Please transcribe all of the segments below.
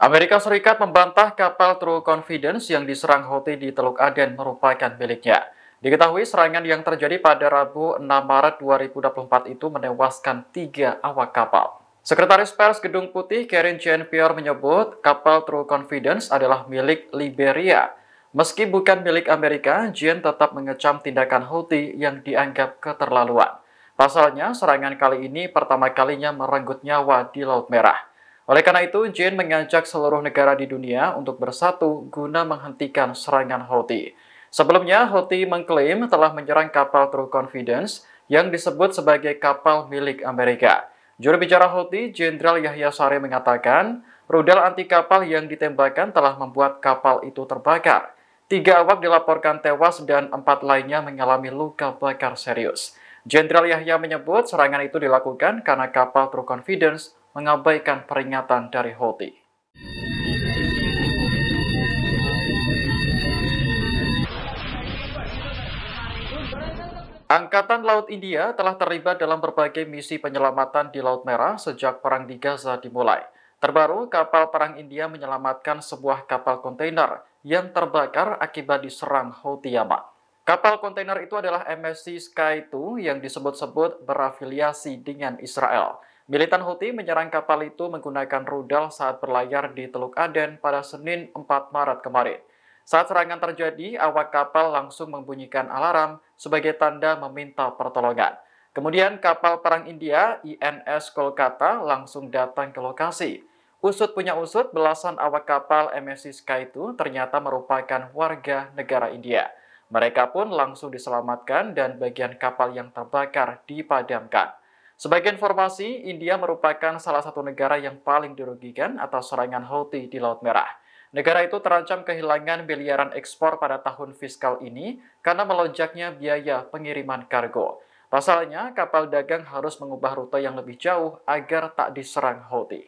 Amerika Serikat membantah kapal True Confidence yang diserang Houthi di Teluk Aden merupakan miliknya. Diketahui serangan yang terjadi pada Rabu 6 Maret 2024 itu menewaskan tiga awak kapal. Sekretaris Pers Gedung Putih Karen Jean-Pierre menyebut kapal True Confidence adalah milik Liberia. Meski bukan milik Amerika, Jean tetap mengecam tindakan Houthi yang dianggap keterlaluan. Pasalnya, serangan kali ini pertama kalinya merenggut nyawa di Laut Merah. Oleh karena itu, Jane mengajak seluruh negara di dunia untuk bersatu guna menghentikan serangan Houthi. Sebelumnya, Houthi mengklaim telah menyerang kapal True Confidence yang disebut sebagai kapal milik Amerika. Juru bicara Houthi, Jenderal Yahya Sari mengatakan, rudal anti kapal yang ditembakkan telah membuat kapal itu terbakar. Tiga awak dilaporkan tewas dan empat lainnya mengalami luka bakar serius. Jenderal Yahya menyebut serangan itu dilakukan karena kapal True Confidence mengabaikan peringatan dari Houthi. Angkatan Laut India telah terlibat dalam berbagai misi penyelamatan di Laut Merah sejak perang di Gaza dimulai. Terbaru, kapal perang India menyelamatkan sebuah kapal kontainer yang terbakar akibat diserang Houthi Yaman. Kapal kontainer itu adalah MSC Sky 2 yang disebut-sebut berafiliasi dengan Israel. Militan Houthi menyerang kapal itu menggunakan rudal saat berlayar di Teluk Aden pada Senin 4 Maret kemarin. Saat serangan terjadi, awak kapal langsung membunyikan alarm sebagai tanda meminta pertolongan. Kemudian kapal perang India INS Kolkata langsung datang ke lokasi. Usut punya usut, belasan awak kapal MSC Sky itu ternyata merupakan warga negara India. Mereka pun langsung diselamatkan dan bagian kapal yang terbakar dipadamkan. Sebagai informasi, India merupakan salah satu negara yang paling dirugikan atas serangan Houthi di Laut Merah. Negara itu terancam kehilangan miliaran ekspor pada tahun fiskal ini karena melonjaknya biaya pengiriman kargo. Pasalnya, kapal dagang harus mengubah rute yang lebih jauh agar tak diserang Houthi.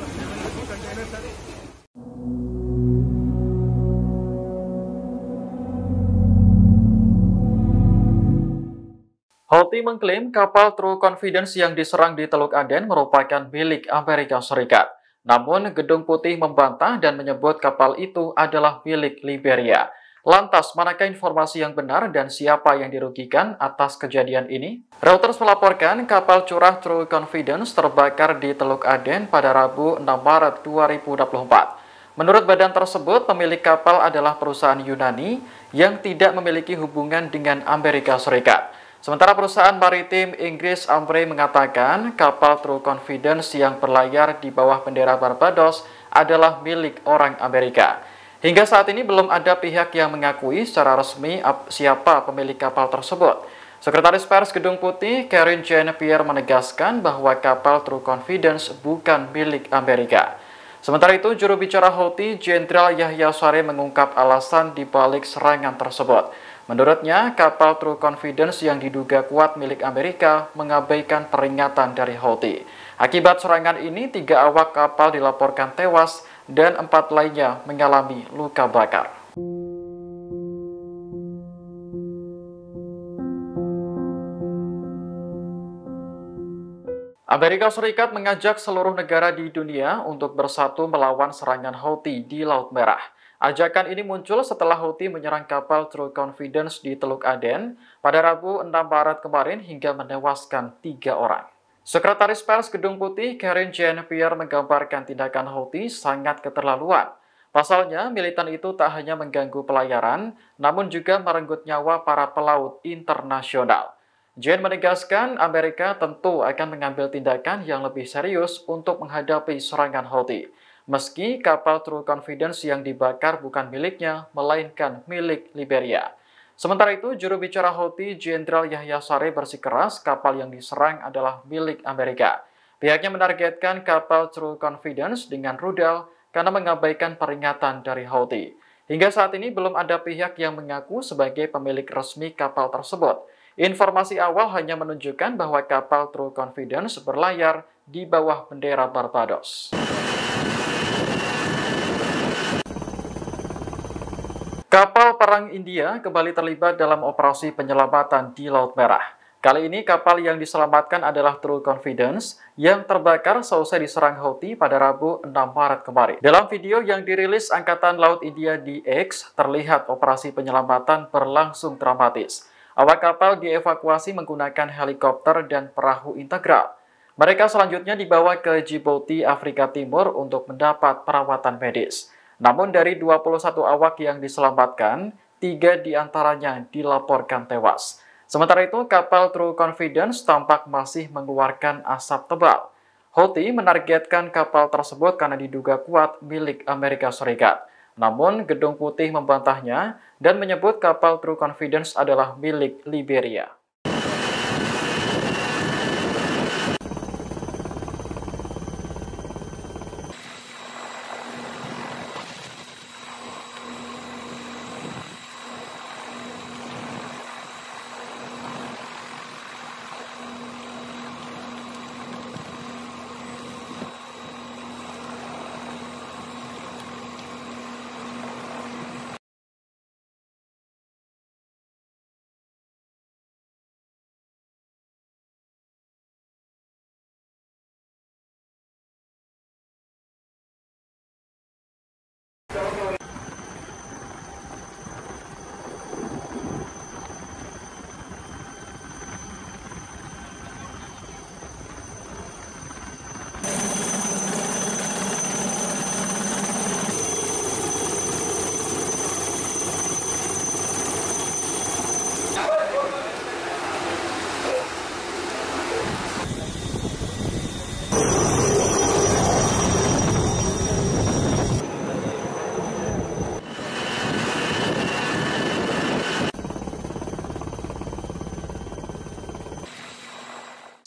Houthi mengklaim kapal True Confidence yang diserang di Teluk Aden merupakan milik Amerika Serikat. Namun, Gedung Putih membantah dan menyebut kapal itu adalah milik Liberia. Lantas, manakah informasi yang benar dan siapa yang dirugikan atas kejadian ini? Reuters melaporkan kapal curah True Confidence terbakar di Teluk Aden pada Rabu 6 Maret 2024. Menurut badan tersebut, pemilik kapal adalah perusahaan Yunani yang tidak memiliki hubungan dengan Amerika Serikat. Sementara perusahaan maritim Inggris Ambrey mengatakan kapal True Confidence yang berlayar di bawah bendera Barbados adalah milik orang Amerika. Hingga saat ini belum ada pihak yang mengakui secara resmi siapa pemilik kapal tersebut. Sekretaris Pers Gedung Putih, Karen Jean Pierre menegaskan bahwa kapal True Confidence bukan milik Amerika. Sementara itu, juru bicara Houthi, Jenderal Yahya Sari mengungkap alasan di balik serangan tersebut. Menurutnya, kapal True Confidence yang diduga kuat milik Amerika mengabaikan peringatan dari Houthi. Akibat serangan ini, tiga awak kapal dilaporkan tewas dan empat lainnya mengalami luka bakar. Amerika Serikat mengajak seluruh negara di dunia untuk bersatu melawan serangan Houthi di Laut Merah. Ajakan ini muncul setelah Houthi menyerang kapal True Confidence di Teluk Aden pada Rabu 6 Maret kemarin hingga menewaskan tiga orang. Sekretaris Pers Gedung Putih Karen Jean-Pierre menggambarkan tindakan Houthi sangat keterlaluan. Pasalnya, militan itu tak hanya mengganggu pelayaran, namun juga merenggut nyawa para pelaut internasional. Jane menegaskan Amerika tentu akan mengambil tindakan yang lebih serius untuk menghadapi serangan Houthi. Meski kapal True Confidence yang dibakar bukan miliknya, melainkan milik Liberia. Sementara itu, juru bicara Houthi Jenderal Yahya Sare bersikeras kapal yang diserang adalah milik Amerika. Pihaknya menargetkan kapal True Confidence dengan rudal karena mengabaikan peringatan dari Houthi. Hingga saat ini belum ada pihak yang mengaku sebagai pemilik resmi kapal tersebut. Informasi awal hanya menunjukkan bahwa kapal True Confidence berlayar di bawah bendera Barbados. Kapal perang India kembali terlibat dalam operasi penyelamatan di Laut Merah. Kali ini kapal yang diselamatkan adalah True Confidence yang terbakar selesai diserang Houthi pada Rabu 6 Maret kemarin. Dalam video yang dirilis Angkatan Laut India di X, terlihat operasi penyelamatan berlangsung dramatis. Awak kapal dievakuasi menggunakan helikopter dan perahu integral. Mereka selanjutnya dibawa ke Djibouti, Afrika Timur untuk mendapat perawatan medis. Namun dari 21 awak yang diselamatkan, tiga diantaranya dilaporkan tewas. Sementara itu, kapal True Confidence tampak masih mengeluarkan asap tebal. Houthi menargetkan kapal tersebut karena diduga kuat milik Amerika Serikat. Namun, Gedung Putih membantahnya dan menyebut kapal True Confidence adalah milik Liberia.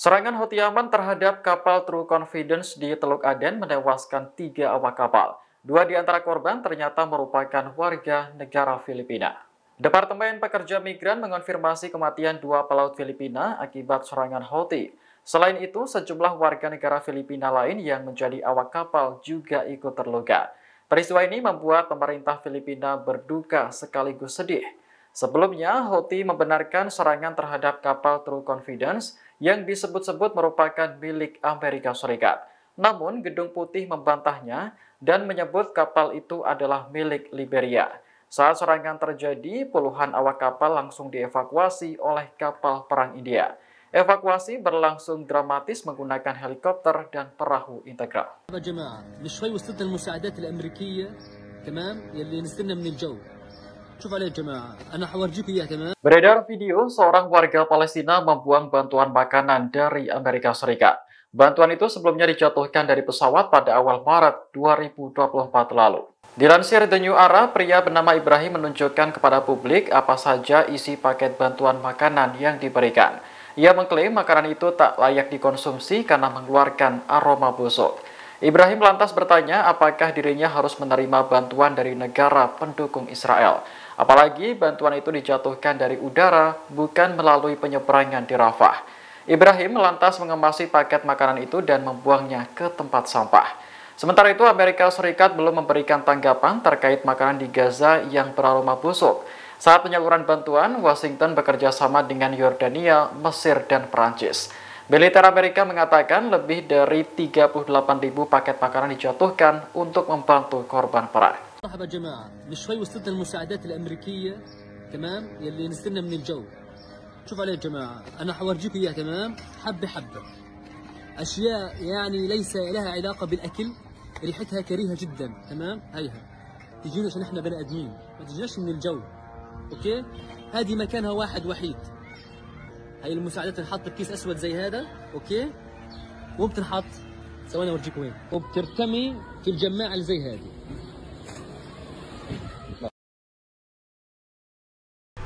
Serangan Houthi Yaman terhadap kapal True Confidence di Teluk Aden menewaskan tiga awak kapal. Dua di antara korban ternyata merupakan warga negara Filipina. Departemen Pekerja Migran mengonfirmasi kematian dua pelaut Filipina akibat serangan Houthi. Selain itu, sejumlah warga negara Filipina lain yang menjadi awak kapal juga ikut terluka. Peristiwa ini membuat pemerintah Filipina berduka sekaligus sedih. Sebelumnya, Houthi membenarkan serangan terhadap kapal True Confidence yang disebut-sebut merupakan milik Amerika Serikat. Namun, Gedung Putih membantahnya dan menyebut kapal itu adalah milik Liberia. Saat serangan terjadi, puluhan awak kapal langsung dievakuasi oleh kapal perang India. Evakuasi berlangsung dramatis menggunakan helikopter dan perahu integral. Iya, Beredar video seorang warga Palestina membuang bantuan makanan dari Amerika Serikat. Bantuan itu sebelumnya dijatuhkan dari pesawat pada awal Maret 2024 lalu. Dilansir The New Era, pria bernama Ibrahim menunjukkan kepada publik apa saja isi paket bantuan makanan yang diberikan. Ia mengklaim makanan itu tak layak dikonsumsi karena mengeluarkan aroma busuk. Ibrahim lantas bertanya apakah dirinya harus menerima bantuan dari negara pendukung Israel. Apalagi bantuan itu dijatuhkan dari udara, bukan melalui penyeberangan di Rafah. Ibrahim lantas mengemasi paket makanan itu dan membuangnya ke tempat sampah. Sementara itu, Amerika Serikat belum memberikan tanggapan terkait makanan di Gaza yang beraroma busuk. Saat penyaluran bantuan, Washington bekerja sama dengan Yordania, Mesir, dan Perancis. Militer Amerika mengatakan lebih dari 38.000 paket makanan dijatuhkan untuk membantu korban perang. مرحبا جماعة من شوي وصلتنا المساعدات الأمريكية تمام يلي نزلنا من الجو شوف عليه يا جماعة أنا حورجيكم إياها تمام حبة حبة أشياء يعني ليس لها علاقة بالأكل ريحتها كريهة جدا تمام هيها تجينا عشان احنا بني آدمين ما تجيناش من الجو أوكي هذه مكانها واحد وحيد هي المساعدات تنحط بكيس أسود زي هذا أوكي وبتنحط ثواني اورجيك وين وبترتمي في الجماعة اللي زي هذه